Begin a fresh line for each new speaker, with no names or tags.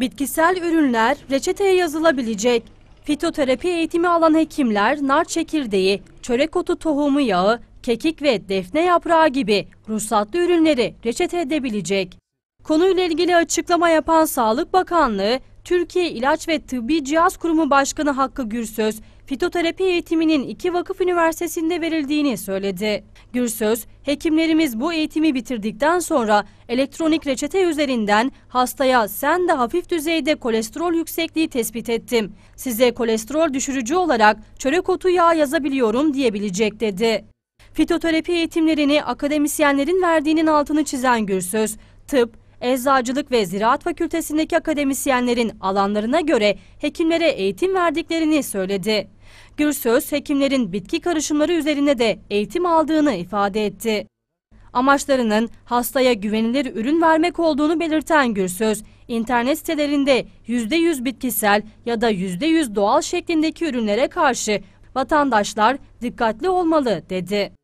Bitkisel ürünler reçeteye yazılabilecek. Fitoterapi eğitimi alan hekimler nar çekirdeği, çörek otu tohumu yağı, kekik ve defne yaprağı gibi ruhsatlı ürünleri reçete edebilecek. Konuyla ilgili açıklama yapan Sağlık Bakanlığı, Türkiye İlaç ve Tıbbi Cihaz Kurumu Başkanı Hakkı Gürsöz, fitoterapi eğitiminin iki vakıf üniversitesinde verildiğini söyledi. Gürsöz, hekimlerimiz bu eğitimi bitirdikten sonra elektronik reçete üzerinden hastaya sen de hafif düzeyde kolesterol yüksekliği tespit ettim. Size kolesterol düşürücü olarak çörek otu yağı yazabiliyorum diyebilecek dedi. Fitoterapi eğitimlerini akademisyenlerin verdiğinin altını çizen Gürsöz, tıp, Eczacılık ve Ziraat Fakültesindeki akademisyenlerin alanlarına göre hekimlere eğitim verdiklerini söyledi. Gürsöz hekimlerin bitki karışımları üzerine de eğitim aldığını ifade etti. Amaçlarının hastaya güvenilir ürün vermek olduğunu belirten Gürsöz, internet sitelerinde %100 bitkisel ya da %100 doğal şeklindeki ürünlere karşı vatandaşlar dikkatli olmalı dedi.